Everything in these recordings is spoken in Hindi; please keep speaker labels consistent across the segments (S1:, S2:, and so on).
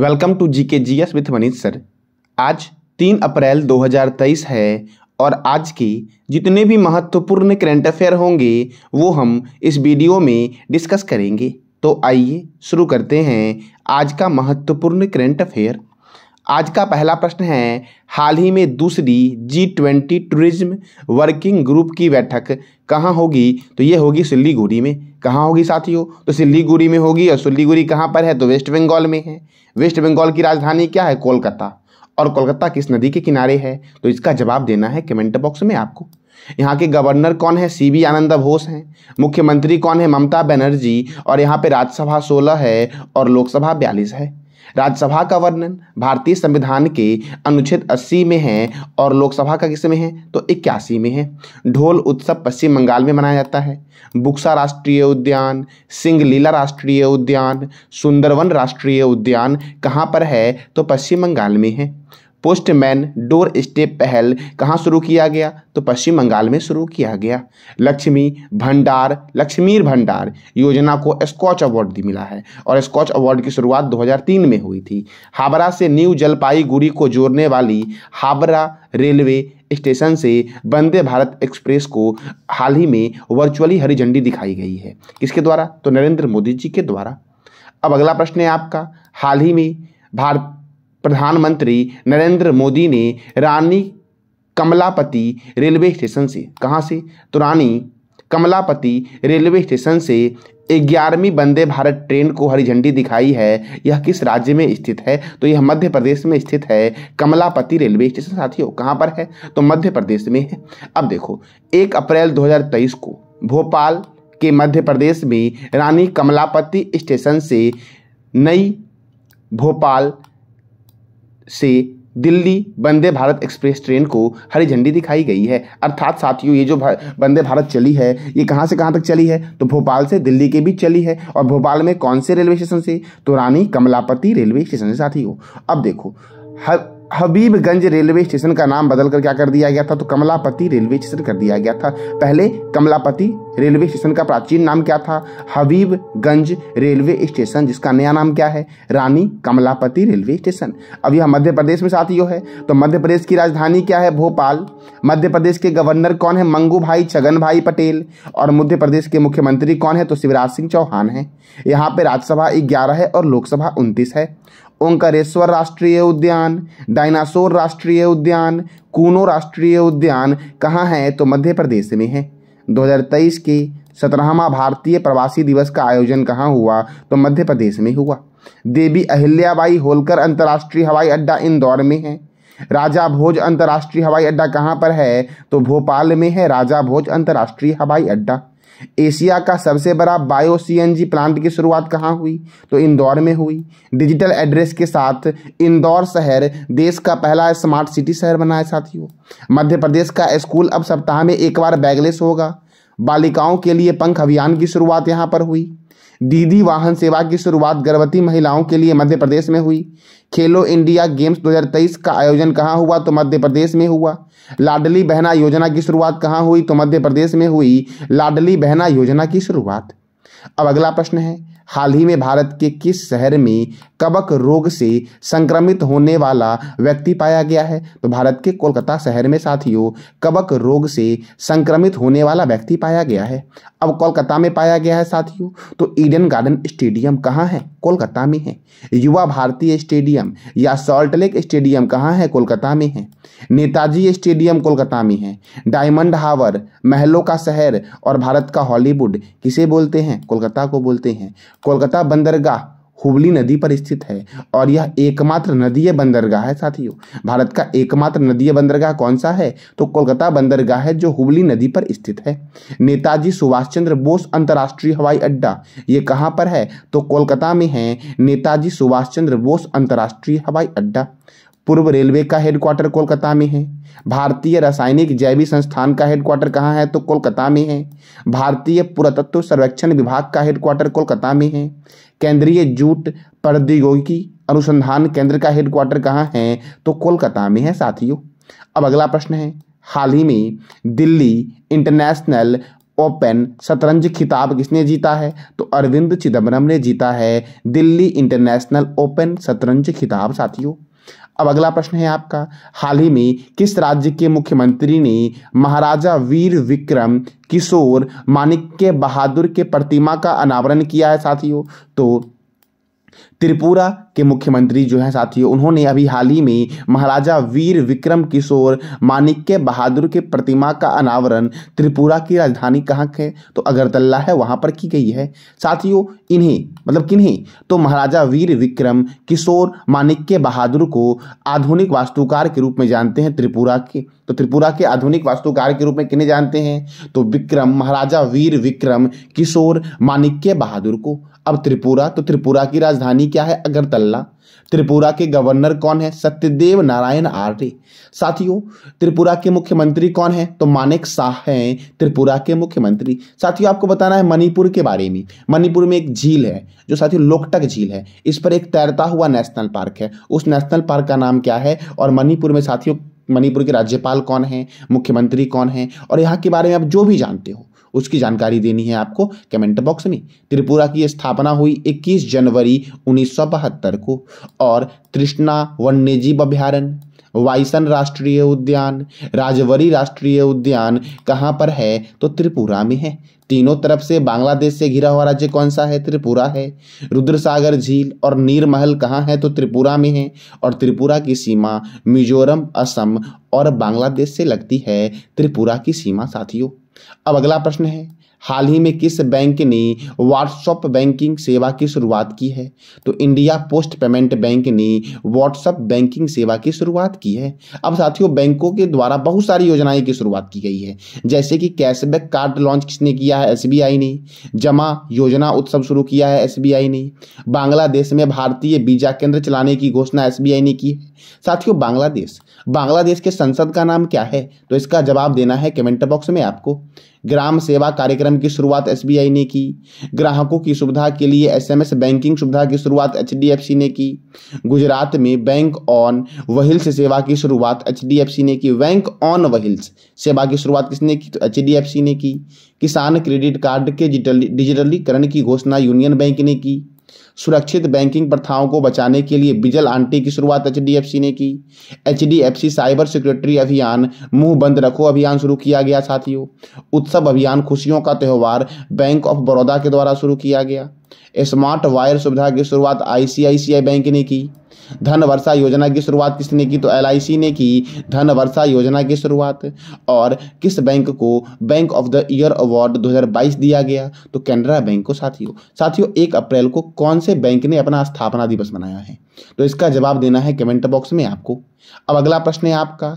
S1: welcome to G K G S with Manish sir आज तीन अप्रैल 2023 है और आज के जितने भी महत्वपूर्ण करंट अफेयर होंगे वो हम इस वीडियो में डिस्कस करेंगे तो आइए शुरू करते हैं आज का महत्वपूर्ण करंट अफेयर आज का पहला प्रश्न है हाल ही में दूसरी G twenty tourism working group की बैठक कहाँ होगी तो ये होगी सिल्लीगुड़ी में कहाँ होगी साथियों तो सिल्लीगुड़ी में होगी और सिल्लीगुड़ी कहाँ पर है तो वेस्ट बंगाल में है वेस्ट बंगाल की राजधानी क्या है कोलकाता और कोलकाता किस नदी के किनारे है तो इसका जवाब देना है कमेंट बॉक्स में आपको यहाँ के गवर्नर कौन है सी बी आनंद घोष हैं मुख्यमंत्री कौन है ममता बनर्जी और यहाँ पे राज्यसभा सोलह है और लोकसभा बयालीस है राज्यसभा का वर्णन भारतीय संविधान के अनुच्छेद 80 में है और लोकसभा का किस में है तो इक्यासी में है ढोल उत्सव पश्चिम बंगाल में मनाया जाता है बुक्सा राष्ट्रीय उद्यान सिंगलीला राष्ट्रीय उद्यान सुंदरवन राष्ट्रीय उद्यान कहाँ पर है तो पश्चिम बंगाल में है पोस्टमैन डोर स्टेप पहल कहाँ शुरू किया गया तो पश्चिम बंगाल में शुरू किया गया लक्ष्मी भंडार लक्ष्मीर भंडार योजना को स्कॉच अवार्ड भी मिला है और स्कॉच अवार्ड की शुरुआत 2003 में हुई थी हावड़ा से न्यू जलपाईगुड़ी को जोड़ने वाली हावड़ा रेलवे स्टेशन से वंदे भारत एक्सप्रेस को हाल ही में वर्चुअली हरी झंडी दिखाई गई है किसके द्वारा तो नरेंद्र मोदी जी के द्वारा अब अगला प्रश्न है आपका हाल ही में भारत प्रधानमंत्री नरेंद्र मोदी ने रानी कमलापति रेलवे स्टेशन से कहाँ से तो रानी कमलापति रेलवे स्टेशन से ग्यारहवीं वंदे भारत ट्रेन को हरी झंडी दिखाई है यह किस राज्य में स्थित है तो यह मध्य प्रदेश में स्थित है कमलापति रेलवे स्टेशन साथियों कहाँ पर है तो मध्य प्रदेश में है अब देखो एक अप्रैल 2023 को भोपाल के मध्य प्रदेश में रानी कमलापति स्टेशन से नई भोपाल से दिल्ली वंदे भारत एक्सप्रेस ट्रेन को हरी झंडी दिखाई गई है अर्थात साथियों ये जो वंदे भा, भारत चली है ये कहाँ से कहाँ तक चली है तो भोपाल से दिल्ली के बीच चली है और भोपाल में कौन से रेलवे स्टेशन से तो रानी कमलापति रेलवे स्टेशन से साथियों अब देखो हर हबीबगंज रेलवे स्टेशन का नाम बदलकर क्या कर दिया गया था तो कमलापति रेलवे स्टेशन कर दिया गया था पहले कमलापति रेलवे स्टेशन का प्राचीन नाम क्या था हबीबगंज रेलवे स्टेशन जिसका नया नाम क्या है रानी कमलापति रेलवे स्टेशन अब यह मध्य प्रदेश में साथियों है तो मध्य प्रदेश की राजधानी क्या है भोपाल मध्य प्रदेश के गवर्नर कौन है मंगू भाई छगन भाई पटेल और मध्य प्रदेश के मुख्यमंत्री कौन है तो शिवराज सिंह चौहान है यहाँ पे राज्यसभा ग्यारह है और लोकसभा उनतीस है ओंकारेश्वर राष्ट्रीय उद्यान डायनासोर राष्ट्रीय उद्यान कूनो राष्ट्रीय उद्यान कहाँ है तो मध्य प्रदेश में है 2023 के सत्रहवा भारतीय प्रवासी दिवस का आयोजन कहाँ हुआ तो मध्य प्रदेश में हुआ देवी अहिल्याबाई होलकर अंतर्राष्ट्रीय हवाई अड्डा इंदौर में है राजा भोज अंतर्राष्ट्रीय हवाई अड्डा कहाँ पर है तो भोपाल में है राजा भोज अंतर्राष्ट्रीय हवाई अड्डा एशिया का सबसे बड़ा बायो सी प्लांट की शुरुआत कहाँ हुई तो इंदौर में हुई डिजिटल एड्रेस के साथ इंदौर शहर देश का पहला स्मार्ट सिटी शहर बना है साथियों मध्य प्रदेश का स्कूल अब सप्ताह में एक बार बैगलेस होगा बालिकाओं के लिए पंख अभियान की शुरुआत यहाँ पर हुई दीदी वाहन सेवा की शुरुआत गर्भवती महिलाओं के लिए मध्य प्रदेश में हुई खेलो इंडिया गेम्स 2023 का आयोजन कहाँ हुआ तो मध्य प्रदेश में हुआ लाडली बहना योजना की शुरुआत कहाँ हुई तो मध्य प्रदेश में हुई लाडली बहना योजना की शुरुआत अब अगला प्रश्न है हाल ही में भारत के किस शहर में कबक रोग से संक्रमित होने वाला व्यक्ति पाया गया है तो भारत के कोलकाता शहर में साथियों कबक रोग से संक्रमित होने वाला व्यक्ति पाया गया है अब कोलकाता में पाया गया है साथियों तो ईडन गार्डन स्टेडियम कहाँ है कोलकाता में है युवा भारतीय स्टेडियम या सॉल्ट लेक स्टेडियम कहाँ है कोलकाता में है नेताजी स्टेडियम कोलकाता में है डायमंड हावर महलों का शहर और भारत का हॉलीवुड किसे बोलते हैं कोलकाता को बोलते हैं कोलकाता बंदरगाह हुबली नदी पर स्थित है और यह एकमात्र नदीय बंदरगाह है साथियों भारत का एकमात्र नदीय बंदरगाह कौन सा है तो कोलकाता बंदरगाह है जो हुबली नदी पर स्थित है नेताजी सुभाष चंद्र बोस अंतर्राष्ट्रीय हवाई अड्डा ये कहाँ पर है तो कोलकाता में है नेताजी सुभाष चंद्र बोस अंतर्राष्ट्रीय हवाई अड्डा पूर्व रेलवे का हेडक्वार्टर कोलकाता में है भारतीय रासायनिक जैविक संस्थान का हेडक्वार्टर कहाँ है तो कोलकाता में है भारतीय पुरातत्व सर्वेक्षण विभाग का हेडक्वार्टर कोलकाता में है केंद्रीय जूट प्रौद्योगिकी अनुसंधान केंद्र का हेडक्वार्टर कहाँ है तो कोलकाता में है साथियों अब अगला प्रश्न है हाल ही में दिल्ली इंटरनेशनल ओपन शतरंज खिताब किसने जीता है तो अरविंद चिदम्बरम ने जीता है दिल्ली इंटरनेशनल ओपन शतरंज खिताब साथियों अब अगला प्रश्न है आपका हाल ही में किस राज्य के मुख्यमंत्री ने महाराजा वीर विक्रम किशोर के बहादुर के प्रतिमा का अनावरण किया है साथियों तो त्रिपुरा के मुख्यमंत्री जो हैं साथियों उन्होंने अभी हाल ही में महाराजा वीर विक्रम किशोर मानिक्य बहादुर के प्रतिमा का अनावरण त्रिपुरा की राजधानी कहाँ है तो अगरतला है वहाँ पर की गई है साथियों इन्हें मतलब किन्हीं तो महाराजा वीर विक्रम किशोर मानिक्य बहादुर को आधुनिक वास्तुकार के रूप में जानते हैं त्रिपुरा के तो त्रिपुरा के आधुनिक वास्तुकार के रूप में किन्हें जानते हैं तो विक्रम महाराजा वीर विक्रम किशोर मानिक्य बहादुर को अब त्रिपुरा तो त्रिपुरा की राजधानी क्या है अगरतला त्रिपुरा के गवर्नर कौन है सत्यदेव नारायण आर्य साथियों त्रिपुरा के मुख्यमंत्री कौन है तो मानिक शाह हैं त्रिपुरा के मुख्यमंत्री साथियों आपको बताना है मणिपुर के बारे में मणिपुर में एक झील है जो साथियों लोकटक झील है इस पर एक तैरता हुआ नेशनल पार्क है उस नेशनल पार्क का नाम क्या है और मणिपुर में साथियों मणिपुर के राज्यपाल कौन है मुख्यमंत्री कौन है और यहाँ के बारे में आप जो भी जानते हो उसकी जानकारी देनी है आपको कमेंट बॉक्स में त्रिपुरा की स्थापना हुई 21 जनवरी उन्नीस को और तृष्णा वन्यजीव अभ्यारण्य वाइसन राष्ट्रीय उद्यान राजवरी राष्ट्रीय उद्यान कहाँ पर है तो त्रिपुरा में है तीनों तरफ से बांग्लादेश से घिरा हुआ राज्य कौन सा है त्रिपुरा है रुद्रसागर झील और नीर महल कहाँ है तो त्रिपुरा में है और त्रिपुरा की सीमा मिजोरम असम और बांग्लादेश से लगती है त्रिपुरा की सीमा साथियों अब अगला प्रश्न है हाल ही में किस बैंक ने व्हाट्सअप बैंकिंग सेवा की शुरुआत की है तो इंडिया पोस्ट पेमेंट बैंक ने व्हाट्सअप बैंकिंग सेवा की शुरुआत की है अब साथियों बैंकों के द्वारा बहुत सारी योजनाएं की शुरुआत की गई है जैसे कि कैशबैक कार्ड लॉन्च किसने किया है एस ने जमा योजना उत्सव शुरू किया है एस ने बांग्लादेश में भारतीय वीजा केंद्र चलाने की घोषणा एस ने की है साथियों बांग्लादेश बांग्लादेश के संसद का नाम क्या है तो इसका जवाब देना है कमेंट बॉक्स में आपको ग्राम सेवा कार्यक्रम की शुरुआत एसबीआई ने की ग्राहकों की सुविधा के लिए एसएमएस बैंकिंग सुविधा की शुरुआत एचडीएफसी ने की गुजरात में बैंक ऑन वहील्स सेवा की शुरुआत एचडीएफसी ने की बैंक ऑन वहील्स सेवा की शुरुआत किसने की तो एच ने की किसान क्रेडिट कार्ड के डिजिटलीकरण की घोषणा यूनियन बैंक ने की सुरक्षित बैंकिंग प्रथाओं को बचाने के लिए बिजल आंटी की शुरुआत एच ने की एच साइबर सिक्योरिटी अभियान मुंह बंद रखो अभियान शुरू किया गया साथियों उत्सव अभियान खुशियों का त्यौहार बैंक ऑफ बड़ौदा के द्वारा शुरू किया गया स्मार्ट वायर सुविधा की शुरुआत आईसीआईसीआई बैंक ने की धन वर्षा योजना की शुरुआत किसने की तो एल ने की धन वर्षा योजना की शुरुआत और किस बैंक को bank of the year award 2022 दिया गया तो कैनरा बैंक को साथियों साथियों एक अप्रैल को कौन से बैंक ने अपना स्थापना दिवस मनाया है तो इसका जवाब देना है कमेंट बॉक्स में आपको अब अगला प्रश्न है आपका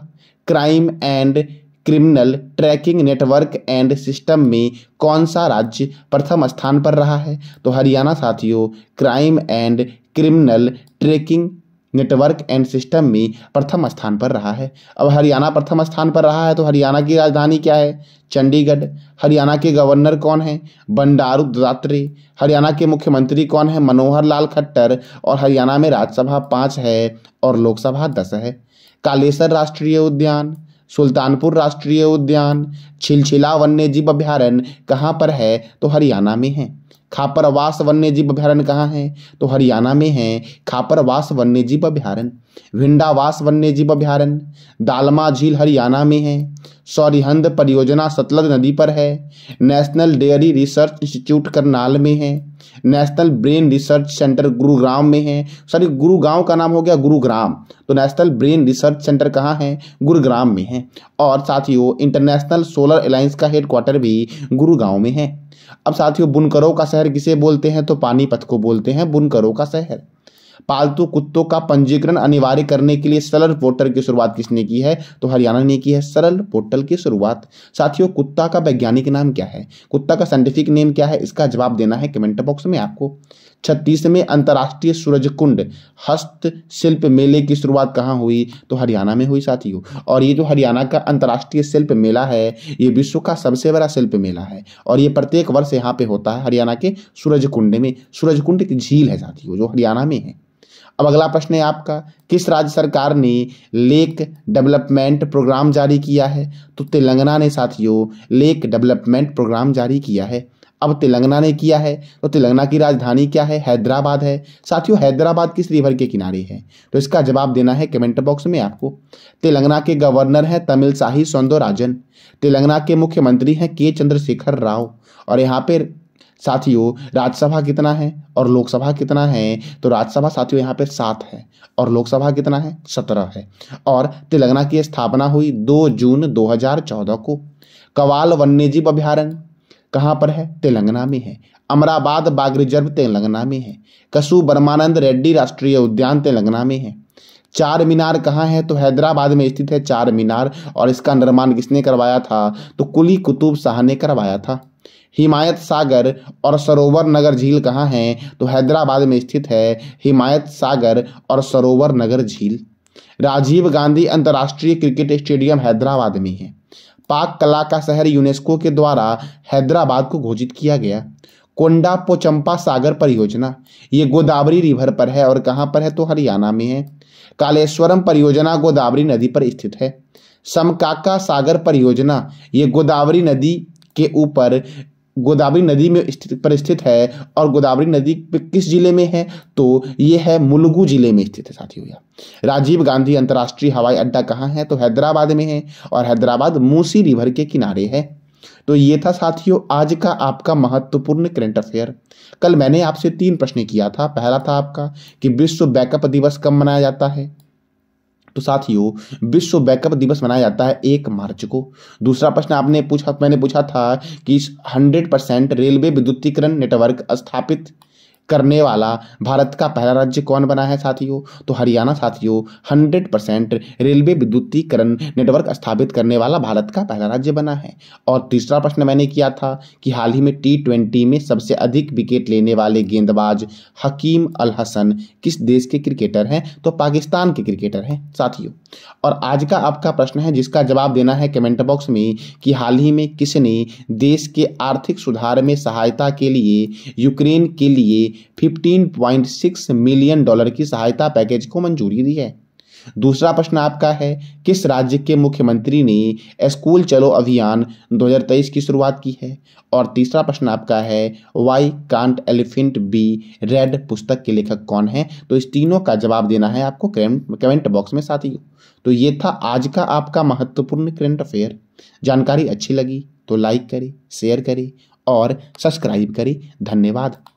S1: crime and criminal tracking network and system में कौन सा राज्य प्रथम स्थान पर रहा है तो हरियाणा साथियों crime and criminal tracking network and system में प्रथम स्थान पर रहा है अब हरियाणा प्रथम स्थान पर रहा है तो हरियाणा की राजधानी क्या है चंडीगढ़ हरियाणा के गवर्नर कौन है बंडारू दत्तात्रेय हरियाणा के मुख्यमंत्री कौन है मनोहर लाल खट्टर और हरियाणा में राज्यसभा पाँच है और लोकसभा दस है कालेसर राष्ट्रीय उद्यान सुल्तानपुर राष्ट्रीय उद्यान छिलछिला वन्यजीव अभ्यारण्य कहाँ पर है तो हरियाणा में है खापरवास वन्यजीव अभ्यारण्य कहाँ है तो हरियाणा में है खापरवास वन्यजीव अभ्यारण्य भिंडावास वन्यजीव अभ्यारण्य दालमा झील हरियाणा में है सौरिहंद परियोजना सतलज नदी पर है national dairy research institute Karnal में है national brain research centre Gurugram में है सॉरी गुरुगांव का नाम हो गया गुरुग्राम तो नेशनल ब्रेन रिसर्च सेंटर कहाँ है गुरुग्राम में है और साथियों इंटरनेशनल सोलर अलायंस का हेडक्वार्टर भी गुरुगांव में है अब साथियों बुनकरों का शहर किसे बोलते हैं तो पानीपत को बोलते हैं बुनकरों का शहर पालतू कुत्तों का पंजीकरण अनिवार्य करने के लिए सरल पोर्टल की शुरुआत किसने की है तो हरियाणा ने की है सरल पोर्टल की शुरुआत साथियों कुत्ता का वैज्ञानिक नाम क्या है कुत्ता का साइंटिफिक नेम क्या है इसका जवाब देना है कमेंट बॉक्स में आपको छत्तीसवें अंतर्राष्ट्रीय सूरजकुंड हस्तशिल्प मेले की शुरुआत कहाँ हुई तो हरियाणा में हुई साथियों और ये जो हरियाणा का अंतर्राष्ट्रीय शिल्प मेला है ये विश्व का सबसे बड़ा शिल्प मेला है और ये प्रत्येक वर्ष यहाँ पे होता है हरियाणा के सूरजकुंड में सूरजकुंड एक झील है साथियों जो हरियाणा में है अब अगला प्रश्न है आपका किस राज्य सरकार ने लेक डेवलपमेंट प्रोग्राम जारी किया है तो तेलंगाना ने साथियों लेक डेवलपमेंट प्रोग्राम जारी किया है अब तेलंगाना ने किया है तो तेलंगाना की राजधानी क्या है हैदराबाद है साथियों हैदराबाद किस रिवर के किनारे है तो इसका जवाब देना है कमेंट बॉक्स में आपको तेलंगाना के गवर्नर हैं तमिल शाही सौंदोराजन तेलंगाना के मुख्यमंत्री हैं के चंद्रशेखर राव और यहाँ पर साथियों राज्यसभा कितना है और लोकसभा कितना है तो राज्यसभा साथियों यहाँ पे सात है और लोकसभा कितना है सत्रह है और तेलंगाना की स्थापना हुई दो जून दो हजार चौदह को कवाल वन्यजीव अभ्यारण्य कहाँ पर है तेलंगाना में है अमराबाद बाघ रिजर्व तेलंगाना में है कसु बर्मानंद रेड्डी राष्ट्रीय उद्यान तेलंगाना में है चार मीनार कहाँ है तो हैदराबाद में स्थित है चार मीनार और इसका निर्माण किसने करवाया था तो कुली कुतुब शाह ने करवाया था हिमायत सागर और सरोवर नगर झील कहाँ हैं तो हैदराबाद में स्थित है हिमायत सागर और सरोवर नगर झील राजीव गांधी अंतर्राष्ट्रीय क्रिकेट स्टेडियम हैदराबाद में है पाक कला का शहर यूनेस्को के द्वारा हैदराबाद को घोषित किया गया कोंडा पोचंपा सागर परियोजना ये गोदावरी रिवर पर है और कहाँ पर है तो हरियाणा में है कालेश्वरम परियोजना गोदावरी नदी पर स्थित है समकाका सागर परियोजना ये गोदावरी नदी के ऊपर गोदावरी नदी में स्थित पर स्थित है और गोदावरी नदी किस जिले में है तो ये है मुलुगु जिले में स्थित है साथियों राजीव गांधी अंतर्राष्ट्रीय हवाई अड्डा कहाँ है तो हैदराबाद में है और हैदराबाद मूसी रिवर के किनारे है तो ये था साथियों आज का आपका महत्वपूर्ण करंट अफेयर कल मैंने आपसे तीन प्रश्न किया था पहला था आपका कि विश्व बैकअप दिवस कब मनाया जाता है तो साथियों विश्व बैकअप दिवस मनाया जाता है एक मार्च को दूसरा प्रश्न आपने पूछा मैंने पूछा था कि हंड्रेड परसेंट रेलवे विद्युतीकरण नेटवर्क स्थापित करने वाला भारत का पहला राज्य कौन बना है साथियों तो हरियाणा साथियों 100 परसेंट रेलवे विद्युतीकरण नेटवर्क स्थापित करने वाला भारत का पहला राज्य बना है और तीसरा प्रश्न मैंने किया था कि हाल ही में टी ट्वेंटी में सबसे अधिक विकेट लेने वाले गेंदबाज हकीम अल हसन किस देश के क्रिकेटर हैं तो पाकिस्तान के क्रिकेटर हैं साथियों और आज का आपका प्रश्न है जिसका जवाब देना है कमेंट बॉक्स में कि हाल ही में किसने देश के आर्थिक सुधार में सहायता के लिए यूक्रेन के लिए 15.6 मिलियन डॉलर की सहायता पैकेज को मंजूरी दी है दूसरा प्रश्न आपका है किस राज्य के मुख्यमंत्री ने स्कूल चलो अभियान 2023 की शुरुआत की है और तीसरा प्रश्न आपका है why can't elephant be red पुस्तक के लेखक कौन है तो इस तीनों का जवाब देना है आपको कमेंट बॉक्स में साथ ही तो ये था आज का आपका महत्वपूर्ण करंट अफेयर जानकारी अच्छी लगी तो लाइक करें शेयर करें और सब्सक्राइब करें धन्यवाद